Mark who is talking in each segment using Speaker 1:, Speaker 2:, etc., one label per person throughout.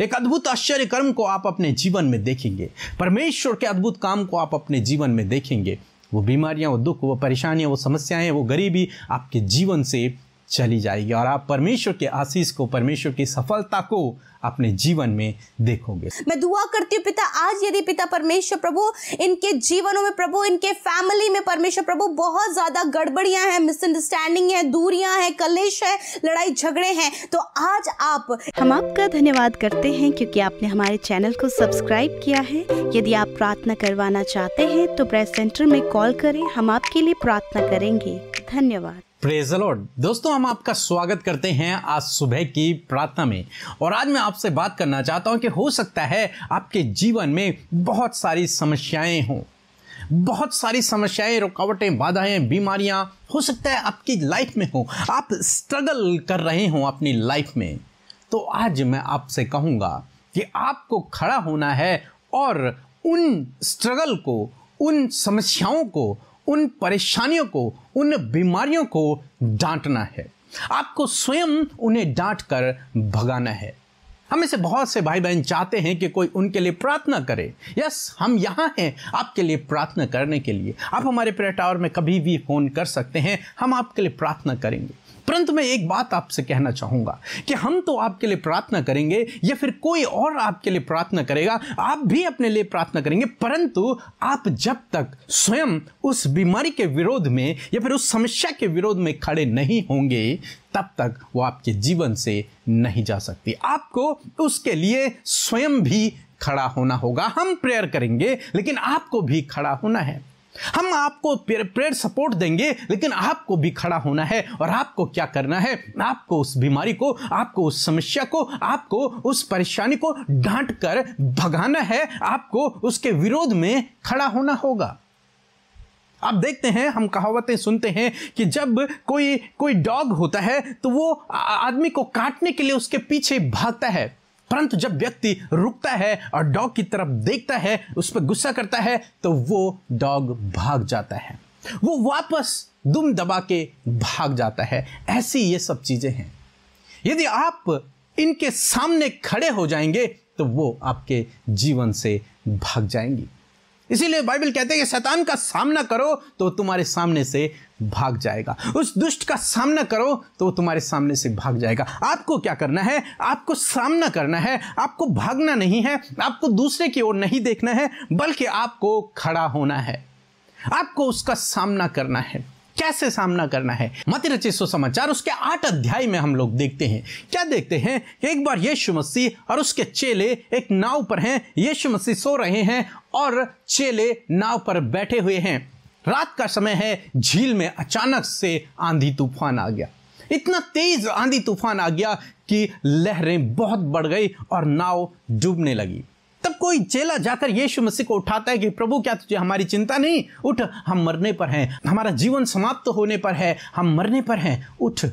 Speaker 1: एक अद्भुत आश्चर्य कर्म को आप अपने जीवन में देखेंगे परमेश्वर के अद्भुत काम को आप अपने जीवन में देखेंगे वो बीमारियां वो दुख वो परेशानियां वो समस्याएं वो गरीबी आपके जीवन से चली जाएगी और आप परमेश्वर के आशीष को परमेश्वर की सफलता को अपने जीवन में देखोगे
Speaker 2: मैं दुआ करती हूँ पिता आज यदि पिता परमेश्वर प्रभु इनके जीवनों में प्रभु इनके फैमिली में परमेश्वर प्रभु बहुत ज़्यादा गड़बड़ियां हैं मिसअंडरस्टैंडिंग है दूरियां हैं कलेश है लड़ाई झगड़े हैं तो आज आप हम आपका धन्यवाद करते हैं क्योंकि आपने हमारे चैनल को सब्सक्राइब किया है यदि आप प्रार्थना करवाना चाहते हैं तो प्रेस सेंटर में कॉल करें हम आपके लिए प्रार्थना करेंगे धन्यवाद
Speaker 1: प्रेज लॉर्ड दोस्तों हम आपका स्वागत करते हैं आज सुबह की प्रार्थना में और आज मैं आपसे बात करना चाहता हूं कि हो सकता है आपके जीवन में बहुत सारी समस्याएं हों बहुत सारी समस्याएं रुकावटें बाधाएं बीमारियां हो सकता है आपकी लाइफ में हो आप स्ट्रगल कर रहे हो अपनी लाइफ में तो आज मैं आपसे कहूँगा कि आपको खड़ा होना है और उन स्ट्रगल को उन समस्याओं को उन परेशानियों को उन बीमारियों को डांटना है आपको स्वयं उन्हें डांट कर भगाना है हमें से बहुत से भाई बहन चाहते हैं कि कोई उनके लिए प्रार्थना करे यस हम यहाँ हैं आपके लिए प्रार्थना करने के लिए आप हमारे प्रेयर टावर में कभी भी फ़ोन कर सकते हैं हम आपके लिए प्रार्थना करेंगे परंतु मैं एक बात आपसे कहना चाहूंगा कि हम तो आपके लिए प्रार्थना करेंगे या फिर कोई और आपके लिए प्रार्थना करेगा आप भी अपने लिए प्रार्थना करेंगे परंतु आप जब तक स्वयं उस बीमारी के विरोध में या फिर उस समस्या के विरोध में खड़े नहीं होंगे तब तक वो आपके जीवन से नहीं जा सकती आपको उसके लिए स्वयं भी खड़ा होना होगा हम प्रेयर करेंगे लेकिन आपको भी खड़ा होना है हम आपको प्रेयर सपोर्ट देंगे लेकिन आपको भी खड़ा होना है और आपको क्या करना है आपको उस बीमारी को आपको उस समस्या को आपको उस परेशानी को डांट कर भगाना है आपको उसके विरोध में खड़ा होना होगा आप देखते हैं हम कहावतें सुनते हैं कि जब कोई कोई डॉग होता है तो वो आदमी को काटने के लिए उसके पीछे भागता है परंतु जब व्यक्ति रुकता है और डॉग की तरफ देखता है उस पर गुस्सा करता है तो वो डॉग भाग जाता है वो वापस दुम दबा के भाग जाता है ऐसी ये सब चीज़ें हैं यदि आप इनके सामने खड़े हो जाएंगे तो वो आपके जीवन से भाग जाएंगी इसीलिए बाइबल कहते हैं कि शैतान का सामना करो तो वो तुम्हारे सामने से भाग जाएगा उस दुष्ट का सामना करो तो वो तुम्हारे सामने से भाग जाएगा आपको क्या करना है आपको सामना करना है आपको भागना नहीं है आपको दूसरे की ओर नहीं देखना है बल्कि आपको खड़ा होना है आपको उसका सामना करना है कैसे सामना करना है मत रचित सुसमाचार उसके आठ अध्याय में हम लोग देखते हैं क्या देखते हैं कि एक बार यीशु मसीह और उसके चेले एक नाव पर हैं यीशु मसीह सो रहे हैं और चेले नाव पर बैठे हुए हैं रात का समय है झील में अचानक से आंधी तूफान आ गया इतना तेज आंधी तूफान आ गया कि लहरें बहुत बढ़ गई और नाव डूबने लगी तब कोई चेला जाकर यीशु मसीह को उठाता है कि प्रभु क्या तुझे हमारी चिंता नहीं उठ हम मरने पर हैं हमारा जीवन समाप्त होने पर है हम मरने पर हैं उठ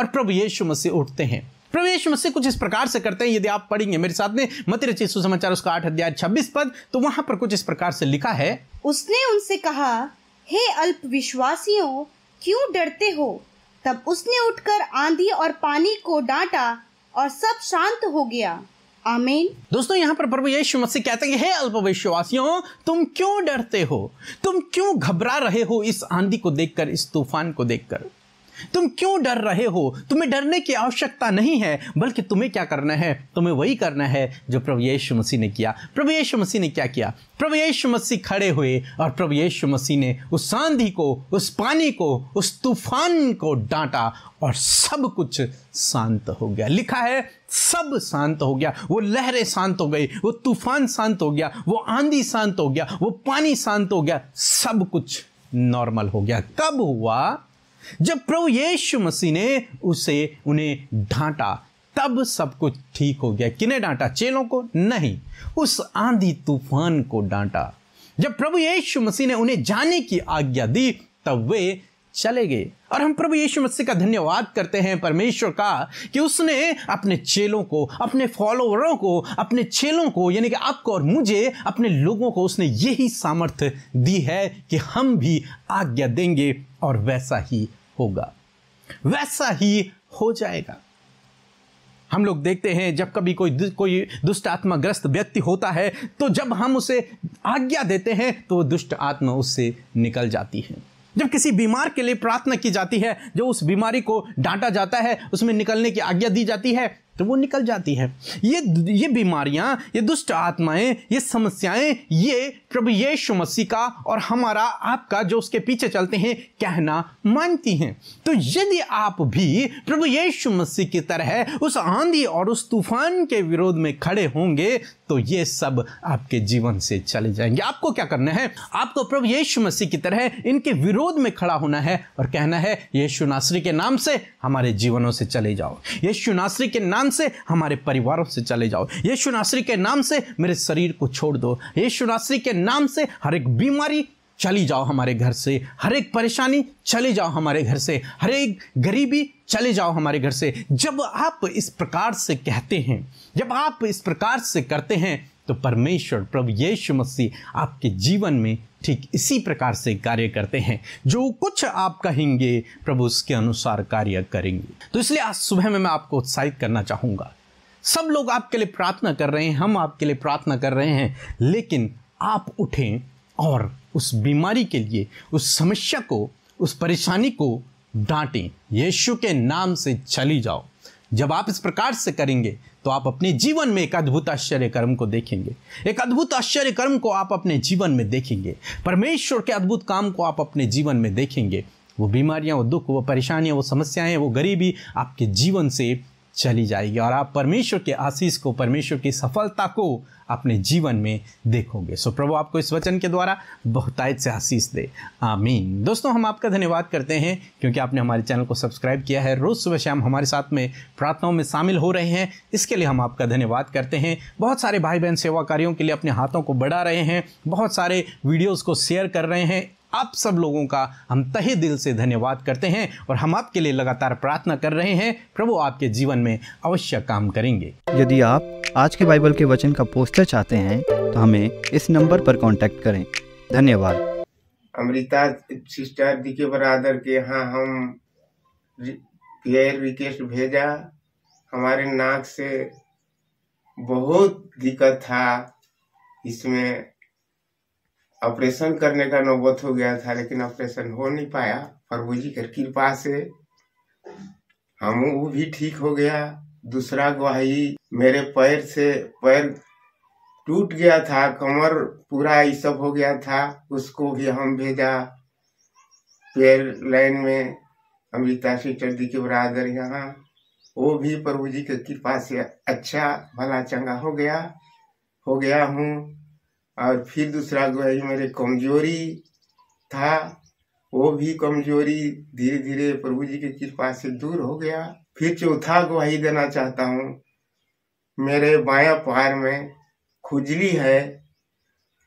Speaker 1: और प्रभु यीशु मसीह उठते हैं प्रभु यीशु मसीह कुछ इस प्रकार से करते हैं यदि आप पढ़ेंगे मेरे साथ में मत रचित सुसमाचार उसका आठ अध्याय छब्बीस पद तो वहां पर कुछ इस प्रकार से लिखा है
Speaker 2: उसने उनसे कहा हे अल्प विश्वासियों क्यों डरते हो तब उसने उठकर आंधी और पानी को डांटा और सब शांत हो गया आमीन
Speaker 1: दोस्तों यहाँ पर प्रभु यीशु मसीह कहते हैं हे अल्पविश्वासियों तुम क्यों डरते हो तुम क्यों घबरा रहे हो इस आंधी को देखकर इस तूफान को देखकर तुम क्यों डर रहे हो तुम्हें डरने की आवश्यकता नहीं है बल्कि तुम्हें क्या करना है तुम्हें वही करना है जो प्रभु यीशु मसीह ने किया प्रभु यीशु मसीह ने क्या किया प्रभु यीशु मसीह खड़े हुए और प्रभु यीशु मसीह ने उस आंधी को उस पानी को उस तूफान को डांटा और सब कुछ शांत हो गया लिखा है सब शांत हो गया वो लहरें शांत हो गई वो तूफान शांत हो गया वो आंधी शांत हो गया वो पानी शांत हो गया सब कुछ नॉर्मल हो गया कब हुआ जब प्रभु यीशु मसीह ने उसे उन्हें डांटा तब सब कुछ ठीक हो गया किने डांटा चेलों को नहीं उस आंधी तूफान को डांटा जब प्रभु यीशु मसीह ने उन्हें जाने की आज्ञा दी तब वे चले गए और हम प्रभु यीशु मसीह का धन्यवाद करते हैं परमेश्वर का कि उसने अपने चेलों को अपने फॉलोवरों को अपने चेलों को यानी कि आपको और मुझे अपने लोगों को उसने यही सामर्थ्य दी है कि हम भी आज्ञा देंगे और वैसा ही होगा वैसा ही हो जाएगा हम लोग देखते हैं जब कभी कोई दु, कोई दुष्ट आत्माग्रस्त व्यक्ति होता है तो जब हम उसे आज्ञा देते हैं तो दुष्ट आत्मा उससे निकल जाती है जब किसी बीमार के लिए प्रार्थना की जाती है जो उस बीमारी को डांटा जाता है उसमें निकलने की आज्ञा दी जाती है तो वो निकल जाती है ये ये बीमारियां ये दुष्ट आत्माएं ये समस्याएं ये प्रभु यीशु मसीह का और हमारा आपका जो उसके पीछे चलते हैं कहना मानती हैं तो यदि आप भी प्रभु यीशु मसीह की तरह उस आंधी और उस तूफान के विरोध में खड़े होंगे तो ये सब आपके जीवन से चले जाएंगे आपको क्या करना है आपको तो प्रभु यीशु मसीह की तरह इनके विरोध में खड़ा होना है और कहना है यीशु नासरी के नाम से हमारे जीवनों से चले जाओ यीशु नासरी के नाम से हमारे परिवारों से चले जाओ यीशु नासरी के नाम से मेरे शरीर को छोड़ दो यीशु नासरी के नाम से हर एक बीमारी चली जाओ हमारे घर से हर एक परेशानी चले जाओ हमारे घर से हर एक गरीबी चले जाओ हमारे घर से जब आप इस प्रकार से कहते हैं जब आप इस प्रकार से करते हैं तो परमेश्वर प्रभु यीशु मसीह आपके जीवन में ठीक इसी प्रकार से कार्य करते हैं जो कुछ आप कहेंगे प्रभु उसके अनुसार कार्य करेंगे तो इसलिए आज सुबह में मैं आपको उत्साहित करना चाहूँगा सब लोग आपके लिए प्रार्थना कर रहे हैं हम आपके लिए प्रार्थना कर रहे हैं लेकिन आप उठें और उस बीमारी के लिए उस समस्या को उस परेशानी को डांटें यीशु के नाम से चली जाओ जब आप इस प्रकार से करेंगे तो आप अपने जीवन में एक अद्भुत आश्चर्य कर्म को देखेंगे एक अद्भुत आश्चर्य कर्म को आप अपने जीवन में देखेंगे परमेश्वर के अद्भुत काम को आप अपने जीवन में देखेंगे वो बीमारियां वो दुख वो परेशानियां वो समस्याएं वो गरीबी आपके जीवन से चली जाएगी और आप परमेश्वर के आशीष को परमेश्वर की सफलता को अपने जीवन में देखोगे सो प्रभु आपको इस वचन के द्वारा बहुतायत से आशीष दे आमीन दोस्तों हम आपका धन्यवाद करते हैं क्योंकि आपने हमारे चैनल को सब्सक्राइब किया है रोज़ सुबह शाम हमारे साथ में प्रार्थनाओं में शामिल हो रहे हैं इसके लिए हम आपका धन्यवाद करते हैं बहुत सारे भाई बहन सेवा कार्यों के लिए अपने हाथों को बढ़ा रहे हैं बहुत सारे वीडियोज़ को शेयर कर रहे हैं आप सब लोगों का हम तहे दिल से धन्यवाद करते हैं और हम आपके लिए लगातार प्रार्थना कर रहे हैं प्रभु आपके जीवन में अवश्य काम करेंगे यदि आप आज के बाइबल के वचन का पोस्टर चाहते हैं तो हमें इस नंबर पर कॉन्टेक्ट करें धन्यवाद
Speaker 3: अमृता सिस्टर जी के बरादर के यहाँ हम रिक्वेस्ट भेजा हमारे नाक से बहुत दिक्कत था इसमें ऑपरेशन करने का नौबत हो गया था लेकिन ऑपरेशन हो नहीं पाया प्रभु जी की कृपा से हम वो भी ठीक हो गया दूसरा गवाही मेरे पैर से पैर टूट गया था कमर पूरा ये सब हो गया था उसको भी हम भेजा पैर लाइन में अमृता सिंह चौधरी के बरादर यहाँ वो भी प्रभु जी की कृपा से अच्छा भला चंगा हो गया हो गया हूँ और फिर दूसरा है मेरे कमजोरी था वो भी कमजोरी धीरे धीरे प्रभु जी की कृपा से दूर हो गया फिर चौथा गवाही देना चाहता हूँ मेरे बाया पार में खुजली है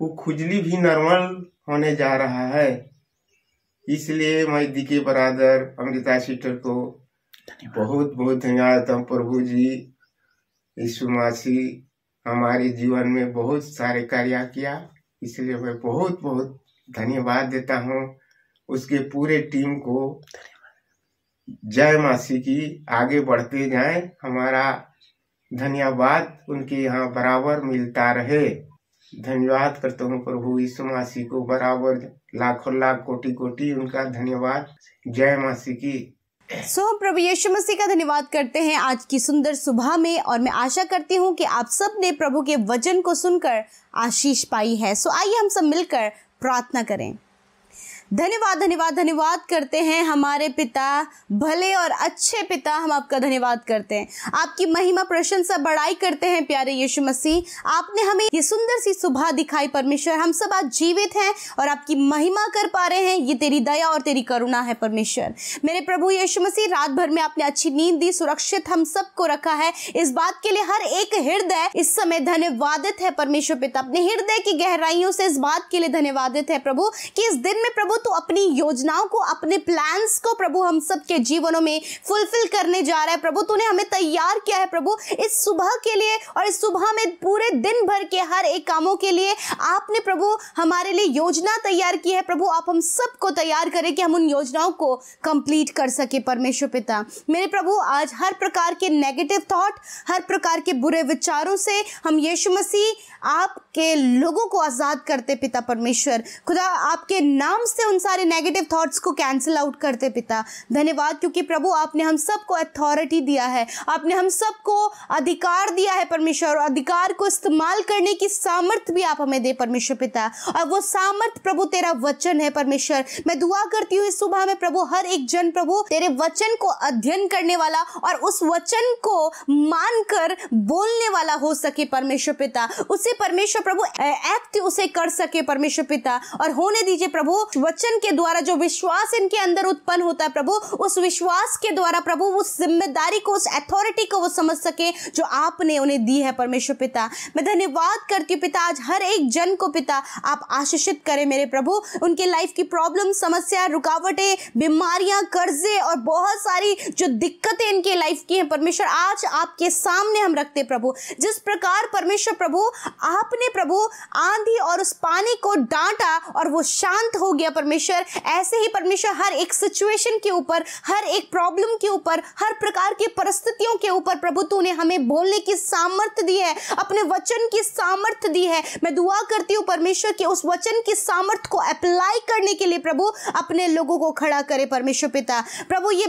Speaker 3: वो खुजली भी नॉर्मल होने जा रहा है इसलिए मैं दिखे बरादर अमृता सिस्टर को बहुत बहुत धन्यवाद प्रभु जी यीशु मासी हमारे जीवन में बहुत सारे कार्य किया इसलिए मैं बहुत बहुत धन्यवाद देता हूँ उसके पूरे टीम को जय मासी की आगे बढ़ते जाएं हमारा धन्यवाद उनके यहाँ बराबर मिलता रहे धन्यवाद करता हूँ प्रभु इस मासी को बराबर लाखों लाख कोटि कोटि उनका धन्यवाद जय मासी की
Speaker 2: सो so, हम प्रभु यीशु मसीह का धन्यवाद करते हैं आज की सुंदर सुबह में और मैं आशा करती हूँ कि आप सब ने प्रभु के वचन को सुनकर आशीष पाई है सो so, आइए हम सब मिलकर प्रार्थना करें धन्यवाद धन्यवाद धन्यवाद करते हैं हमारे पिता भले और अच्छे पिता हम आपका धन्यवाद करते हैं आपकी महिमा प्रशंसा बढ़ाई करते हैं प्यारे यीशु मसीह आपने हमें ये सुंदर सी सुबह दिखाई परमेश्वर हम सब आज जीवित हैं और आपकी महिमा कर पा रहे हैं ये तेरी दया और तेरी करुणा है परमेश्वर मेरे प्रभु यीशु मसीह रात भर में आपने अच्छी नींद दी सुरक्षित हम सबको रखा है इस बात के लिए हर एक हृदय इस समय धन्यवादित है परमेश्वर पिता अपने हृदय की गहराइयों से इस बात के लिए धन्यवादित है प्रभु कि इस दिन में प्रभु प्रभु तो अपनी योजनाओं को अपने प्लान्स को प्रभु हम सब के जीवनों में फुलफिल करने जा रहा है प्रभु तूने हमें तैयार किया है प्रभु इस सुबह के लिए और इस सुबह में पूरे दिन भर के हर एक कामों के लिए आपने प्रभु हमारे लिए योजना तैयार की है प्रभु आप हम सबको तैयार करें कि हम उन योजनाओं को कंप्लीट कर सके परमेश्वर पिता मेरे प्रभु आज हर प्रकार के नेगेटिव थॉट हर प्रकार के बुरे विचारों से हम यीशु मसीह आपके लोगों को आज़ाद करते पिता परमेश्वर खुदा आपके नाम से से उन सारे नेगेटिव थॉट्स को कैंसिल आउट करते पिता धन्यवाद क्योंकि प्रभु आपने हम सबको अथॉरिटी दिया है आपने हम सबको अधिकार दिया है परमेश्वर और अधिकार को इस्तेमाल करने की सामर्थ्य भी आप हमें दे परमेश्वर पिता और वो सामर्थ प्रभु तेरा वचन है परमेश्वर मैं दुआ करती हूँ इस सुबह में प्रभु हर एक जन प्रभु तेरे वचन को अध्ययन करने वाला और उस वचन को मानकर बोलने वाला हो सके परमेश्वर पिता उसे परमेश्वर प्रभु एक्ट उसे कर सके परमेश्वर पिता और होने दीजिए प्रभु वचन के द्वारा जो विश्वास इनके अंदर उत्पन्न होता है प्रभु उस विश्वास के द्वारा प्रभु उस जिम्मेदारी को उस अथॉरिटी को वो समझ सके जो आपने उन्हें दी है परमेश्वर पिता मैं धन्यवाद करती हूँ पिता आज हर एक जन को पिता आप आशीषित करें मेरे प्रभु उनके लाइफ की प्रॉब्लम समस्या रुकावटें बीमारियां कर्जे और बहुत सारी जो दिक्कतें इनके लाइफ की हैं परमेश्वर आज आपके सामने हम रखते प्रभु जिस प्रकार परमेश्वर प्रभु आपने प्रभु आंधी और उस पानी को डांटा और वो शांत हो गया परमेश्वर ऐसे ही परमेश्वर हर एक सिचुएशन के ऊपर हर एक प्रॉब्लम के ऊपर हर प्रकार की परिस्थितियों के ऊपर प्रभु ने हमें बोलने की सामर्थ्य दी है अपने वचन की सामर्थ्य दी है मैं दुआ करती हूँ परमेश्वर के उस वचन की सामर्थ्य को अप्लाई करने के लिए प्रभु अपने लोगों को खड़ा करे परमेश्वर पिता प्रभु ये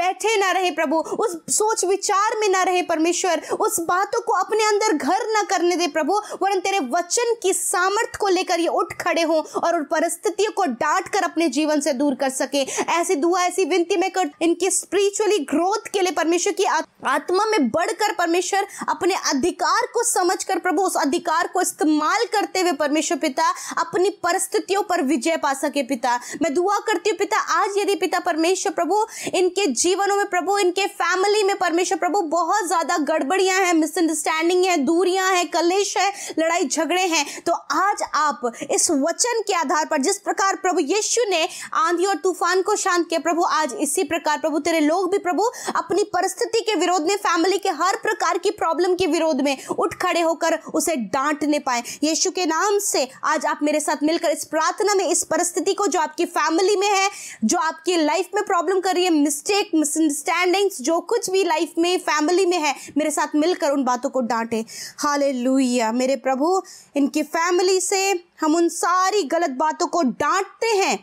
Speaker 2: बैठे ना रहे प्रभु उस सोच विचार में ना रहे परमेश्वर उस बातों को अपने अंदर घर ना करने दे प्रभु वरन तेरे वचन की सामर्थ्य को लेकर ये उठ खड़े हों और उन परिस्थितियों को डाल काट कर अपने जीवन से दूर कर सके ऐसी दुआ ऐसी विनती में कर इनकी स्पिरिचुअली ग्रोथ के लिए परमेश्वर की आत्मा में बढ़कर परमेश्वर अपने अधिकार को समझकर प्रभु उस अधिकार को इस्तेमाल करते हुए परमेश्वर पिता अपनी परिस्थितियों पर विजय पा सके पिता मैं दुआ करती हूँ पिता आज यदि पिता परमेश्वर प्रभु इनके जीवनों में प्रभु इनके फैमिली में परमेश्वर प्रभु बहुत ज़्यादा गड़बड़ियां हैं मिसअंडरस्टैंडिंग है दूरियां हैं कलेश है लड़ाई झगड़े हैं तो आज आप इस वचन के आधार पर जिस प्रकार प्रभु यीशु ने आंधी और तूफान को शांत किया प्रभु आज इसी प्रकार प्रभु तेरे लोग भी प्रभु अपनी परिस्थिति के विरोध में फैमिली के हर प्रकार की प्रॉब्लम के विरोध में उठ खड़े होकर उसे डांटने पाए यीशु के नाम से आज आप मेरे साथ मिलकर इस प्रार्थना में इस परिस्थिति को जो आपकी फैमिली में है जो आपकी लाइफ में प्रॉब्लम कर रही है मिस्टेक मिसअंडरस्टैंडिंग्स जो कुछ भी लाइफ में फैमिली में है मेरे साथ मिलकर उन बातों को डांटे हाले मेरे प्रभु इनकी फैमिली से हम उन सारी गलत बातों को डांटते हैं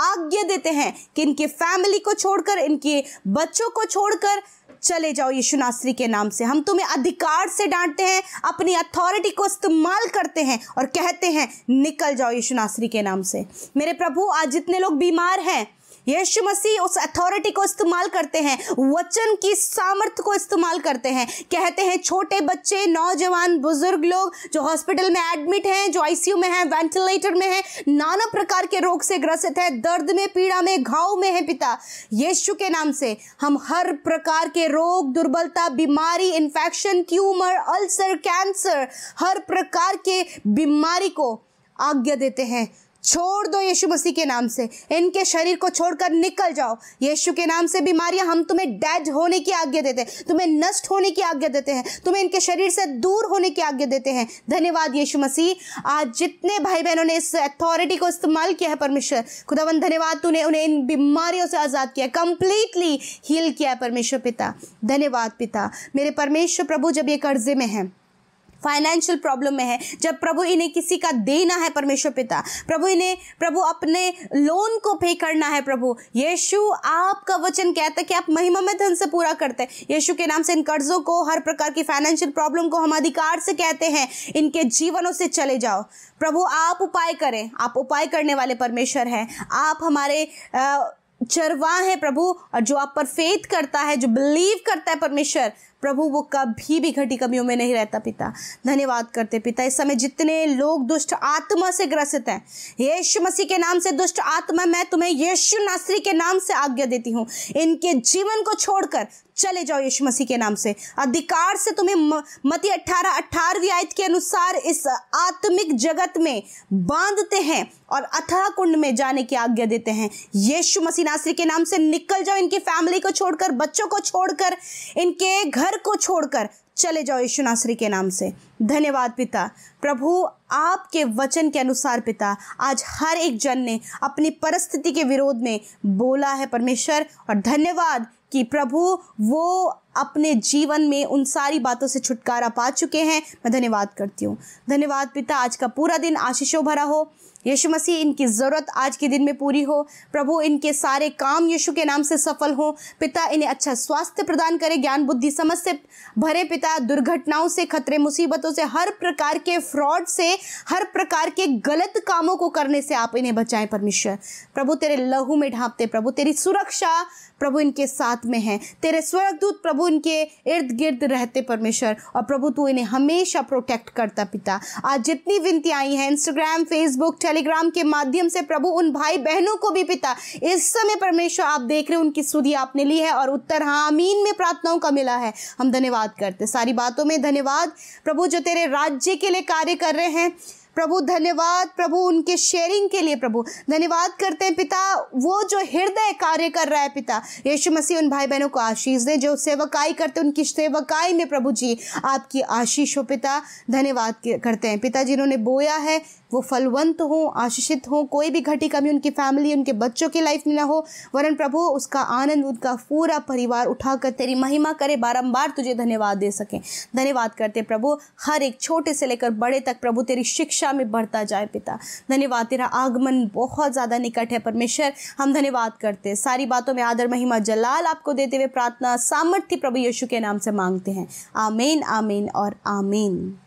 Speaker 2: आज्ञा देते हैं कि इनके फैमिली को छोड़कर इनके बच्चों को छोड़कर चले जाओ यीशु नासरी के नाम से हम तुम्हें अधिकार से डांटते हैं अपनी अथॉरिटी को इस्तेमाल करते हैं और कहते हैं निकल जाओ यीशु नासरी के नाम से मेरे प्रभु आज जितने लोग बीमार हैं यीशु मसीह उस अथॉरिटी को इस्तेमाल करते हैं वचन की सामर्थ्य को इस्तेमाल करते हैं कहते हैं छोटे बच्चे नौजवान बुजुर्ग लोग जो हॉस्पिटल में एडमिट हैं जो आईसीयू में हैं वेंटिलेटर में हैं नाना प्रकार के रोग से ग्रसित है दर्द में पीड़ा में घाव में है पिता यीशु के नाम से हम हर प्रकार के रोग दुर्बलता बीमारी इन्फेक्शन ट्यूमर अल्सर कैंसर हर प्रकार के बीमारी को आज्ञा देते हैं छोड़ दो यीशु मसीह के नाम से इनके शरीर को छोड़कर निकल जाओ यीशु के नाम से बीमारियां हम तुम्हें डेड होने की आज्ञा देते हैं तुम्हें नष्ट होने की आज्ञा देते हैं तुम्हें इनके शरीर से दूर होने की आज्ञा देते हैं धन्यवाद यीशु मसीह आज जितने भाई बहनों ने इस अथॉरिटी को इस्तेमाल किया है परमेश्वर खुदावन धन्यवाद तूने उन्हें इन बीमारियों से आज़ाद किया कंप्लीटली हील किया है परमेश्वर पिता धन्यवाद पिता मेरे परमेश्वर प्रभु जब ये कर्जे में हैं फाइनेंशियल प्रॉब्लम में है जब प्रभु इन्हें किसी का देना है परमेश्वर पिता प्रभु इन्हें प्रभु अपने लोन को पे करना है प्रभु यीशु आपका वचन कहता है कि आप महिमा में धन से पूरा करते हैं यीशु के नाम से इन कर्जों को हर प्रकार की फाइनेंशियल प्रॉब्लम को हम अधिकार से कहते हैं इनके जीवनों से चले जाओ प्रभु आप उपाय करें आप उपाय करने वाले परमेश्वर हैं आप हमारे चरवा है प्रभु और जो आप पर फेथ करता है जो बिलीव करता है परमेश्वर प्रभु वो कभी भी घटी कमियों में नहीं रहता पिता धन्यवाद करते पिता इस समय जितने लोग दुष्ट आत्मा से ग्रसित हैं यीशु मसीह के नाम से दुष्ट आत्मा मैं तुम्हें यीशु नासरी के नाम से आज्ञा देती हूँ इनके जीवन को छोड़कर चले जाओ यीशु मसीह के नाम से अधिकार से तुम्हें मती अट्ठारह अट्ठारहवीं आयत के अनुसार इस आत्मिक जगत में बांधते हैं और अथाह कुंड में जाने की आज्ञा देते हैं यीशु मसीह नासरी के नाम से निकल जाओ इनकी फैमिली को छोड़कर बच्चों को छोड़कर इनके घर को छोड़कर चले जाओ यीशु नासरी के नाम से धन्यवाद पिता प्रभु आपके वचन के अनुसार पिता आज हर एक जन ने अपनी परिस्थिति के विरोध में बोला है परमेश्वर और धन्यवाद कि प्रभु वो अपने जीवन में उन सारी बातों से छुटकारा पा चुके हैं मैं धन्यवाद करती हूँ धन्यवाद पिता आज का पूरा दिन आशीषों भरा हो यीशु मसीह इनकी ज़रूरत आज के दिन में पूरी हो प्रभु इनके सारे काम यीशु के नाम से सफल हो पिता इन्हें अच्छा स्वास्थ्य प्रदान करें ज्ञान बुद्धि समझ से भरे पिता दुर्घटनाओं से खतरे मुसीबतों से हर प्रकार के फ्रॉड से हर प्रकार के गलत कामों को करने से आप इन्हें बचाएं परमेश्वर प्रभु तेरे लहू में ढांपते प्रभु तेरी सुरक्षा प्रभु इनके साथ में है तेरे स्वर्गदूत प्रभु इनके इर्द गिर्द रहते परमेश्वर और प्रभु तू इन्हें हमेशा प्रोटेक्ट करता पिता आज जितनी विनती आई हैं इंस्टाग्राम फेसबुक टेली टेलीग्राम के माध्यम से प्रभु उन भाई बहनों को भी पिता इस समय परमेश्वर आप देख रहे हो उनकी सुधि आपने ली है और उत्तर हाँ में प्रार्थनाओं का मिला है हम धन्यवाद करते सारी बातों में धन्यवाद प्रभु जो तेरे राज्य के लिए कार्य कर रहे हैं प्रभु धन्यवाद प्रभु उनके शेयरिंग के लिए प्रभु धन्यवाद करते हैं पिता वो जो हृदय कार्य कर रहा है पिता यीशु मसीह उन भाई बहनों को आशीष दें जो सेवकाई करते उनकी सेवकाई में प्रभु जी आपकी आशीष हो पिता धन्यवाद करते हैं पिता जिन्होंने बोया है वो फलवंत हों आशीषित हों कोई भी घटी कमी उनकी फैमिली उनके बच्चों की लाइफ में ना हो वरन प्रभु उसका आनंद उनका पूरा परिवार उठाकर तेरी महिमा करे बारंबार तुझे धन्यवाद दे सकें धन्यवाद करते प्रभु हर एक छोटे से लेकर बड़े तक प्रभु तेरी शिक्षा शिक्षा में बढ़ता जाए पिता धन्यवाद तेरा आगमन बहुत ज़्यादा निकट है परमेश्वर हम धन्यवाद करते हैं सारी बातों में आदर महिमा जलाल आपको देते हुए प्रार्थना सामर्थ्य प्रभु यीशु के नाम से मांगते हैं आमीन आमीन और आमीन